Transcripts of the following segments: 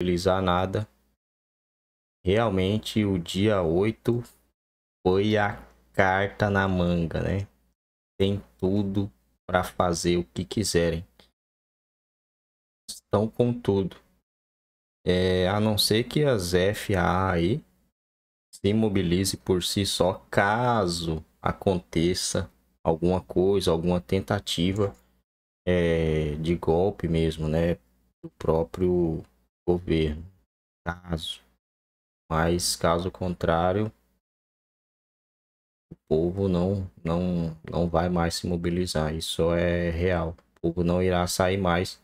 utilizar nada. Realmente o dia 8 foi a carta na manga, né? Tem tudo para fazer o que quiserem. Estão com tudo. É, a não ser que as FAA aí se mobilize por si só caso aconteça alguma coisa, alguma tentativa é, de golpe mesmo, né? Do próprio governo, caso. Mas caso contrário, o povo não, não, não vai mais se mobilizar. Isso é real. O povo não irá sair mais,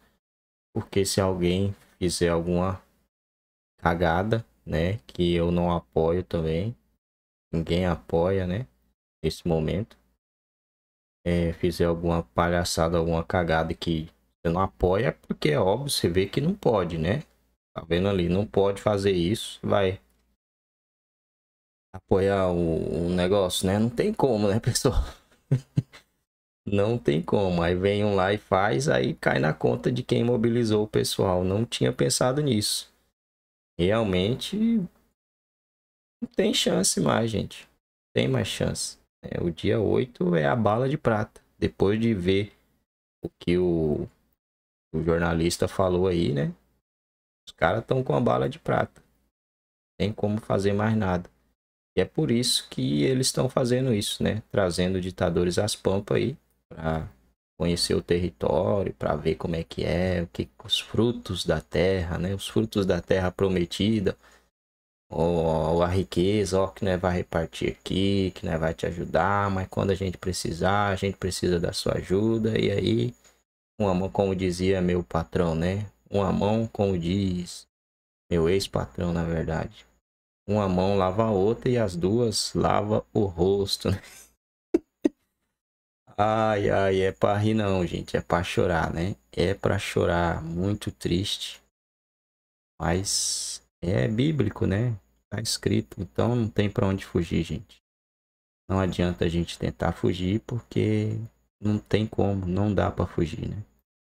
porque se alguém fizer alguma cagada, né, que eu não apoio também, ninguém apoia, né, nesse momento, é, fizer alguma palhaçada, alguma cagada que você não apoia, é porque é óbvio, você vê que não pode, né? Tá vendo ali? Não pode fazer isso. Vai apoiar o, o negócio, né? Não tem como, né, pessoal? Não tem como. Aí vem um lá e faz, aí cai na conta de quem mobilizou o pessoal. Não tinha pensado nisso. Realmente não tem chance mais, gente. Não tem mais chance. É, o dia 8 é a bala de prata. Depois de ver o que o, o jornalista falou aí, né? Os caras estão com a bala de prata. Tem como fazer mais nada. E é por isso que eles estão fazendo isso, né? Trazendo ditadores às pampas aí para conhecer o território, para ver como é que é, o que os frutos da terra, né? Os frutos da terra prometida, ou, ou a riqueza, ó, que nós vai repartir aqui, que nós vai te ajudar, mas quando a gente precisar, a gente precisa da sua ajuda e aí, uma como dizia meu patrão, né? Uma mão, como diz meu ex-patrão, na verdade. Uma mão lava a outra e as duas lava o rosto. Né? ai, ai, é pra rir não, gente. É pra chorar, né? É pra chorar. Muito triste. Mas é bíblico, né? Tá escrito. Então não tem pra onde fugir, gente. Não adianta a gente tentar fugir porque não tem como, não dá para fugir, né?